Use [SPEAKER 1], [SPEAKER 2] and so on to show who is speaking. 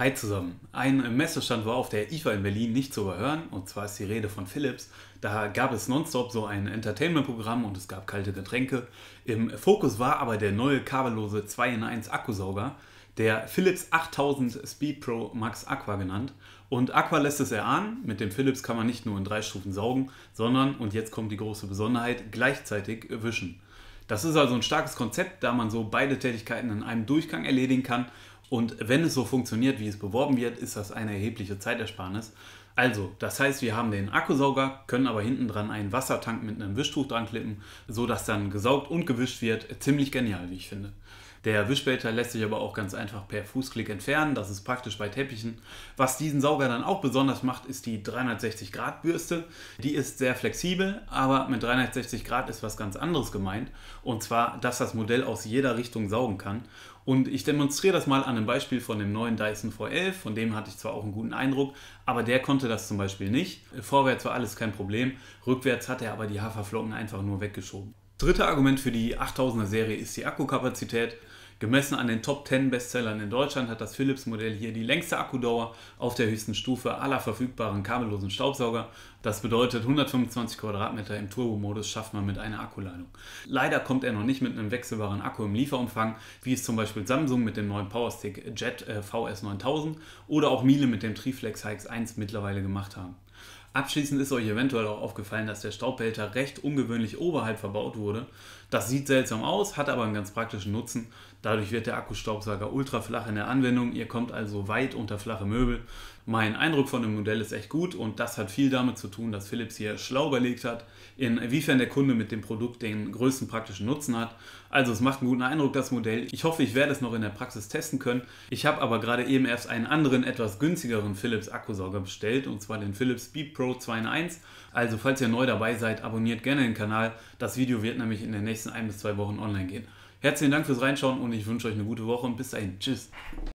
[SPEAKER 1] Hi zusammen. Ein Messestand war auf der IFA in Berlin nicht zu überhören, und zwar ist die Rede von Philips. Da gab es nonstop so ein Entertainment-Programm und es gab kalte Getränke. Im Fokus war aber der neue kabellose 2 in 1 Akkusauger, der Philips 8000 Speed Pro Max Aqua genannt. Und Aqua lässt es erahnen, mit dem Philips kann man nicht nur in drei Stufen saugen, sondern, und jetzt kommt die große Besonderheit, gleichzeitig wischen. Das ist also ein starkes Konzept, da man so beide Tätigkeiten in einem Durchgang erledigen kann und wenn es so funktioniert, wie es beworben wird, ist das eine erhebliche Zeitersparnis. Also, das heißt, wir haben den Akkusauger, können aber hinten dran einen Wassertank mit einem Wischtuch dran klippen, sodass dann gesaugt und gewischt wird. Ziemlich genial, wie ich finde. Der Herr lässt sich aber auch ganz einfach per Fußklick entfernen, das ist praktisch bei Teppichen. Was diesen Sauger dann auch besonders macht, ist die 360-Grad-Bürste. Die ist sehr flexibel, aber mit 360 Grad ist was ganz anderes gemeint. Und zwar, dass das Modell aus jeder Richtung saugen kann. Und ich demonstriere das mal an einem Beispiel von dem neuen Dyson V11, von dem hatte ich zwar auch einen guten Eindruck, aber der konnte das zum Beispiel nicht. Vorwärts war alles kein Problem, rückwärts hat er aber die Haferflocken einfach nur weggeschoben. Dritter Argument für die 8000er Serie ist die Akkukapazität. Gemessen an den Top 10 Bestsellern in Deutschland hat das Philips Modell hier die längste Akkudauer auf der höchsten Stufe aller verfügbaren kabellosen Staubsauger. Das bedeutet 125 Quadratmeter im Turbo-Modus schafft man mit einer Akkuladung. Leider kommt er noch nicht mit einem wechselbaren Akku im Lieferumfang, wie es zum Beispiel Samsung mit dem neuen Powerstick Jet äh, VS9000 oder auch Miele mit dem Triflex Hikes 1 mittlerweile gemacht haben. Abschließend ist euch eventuell auch aufgefallen, dass der Staubbehälter recht ungewöhnlich oberhalb verbaut wurde. Das sieht seltsam aus, hat aber einen ganz praktischen Nutzen. Dadurch wird der Akkustaubsauger ultra flach in der Anwendung. Ihr kommt also weit unter flache Möbel. Mein Eindruck von dem Modell ist echt gut und das hat viel damit zu tun, dass Philips hier schlau überlegt hat, inwiefern der Kunde mit dem Produkt den größten praktischen Nutzen hat. Also es macht einen guten Eindruck, das Modell. Ich hoffe, ich werde es noch in der Praxis testen können. Ich habe aber gerade eben erst einen anderen, etwas günstigeren Philips Akkusauger bestellt und zwar den Philips Speed Pro 2 in 1. Also falls ihr neu dabei seid, abonniert gerne den Kanal. Das Video wird nämlich in den nächsten ein bis zwei Wochen online gehen. Herzlichen Dank fürs Reinschauen und ich wünsche euch eine gute Woche und bis dahin. Tschüss.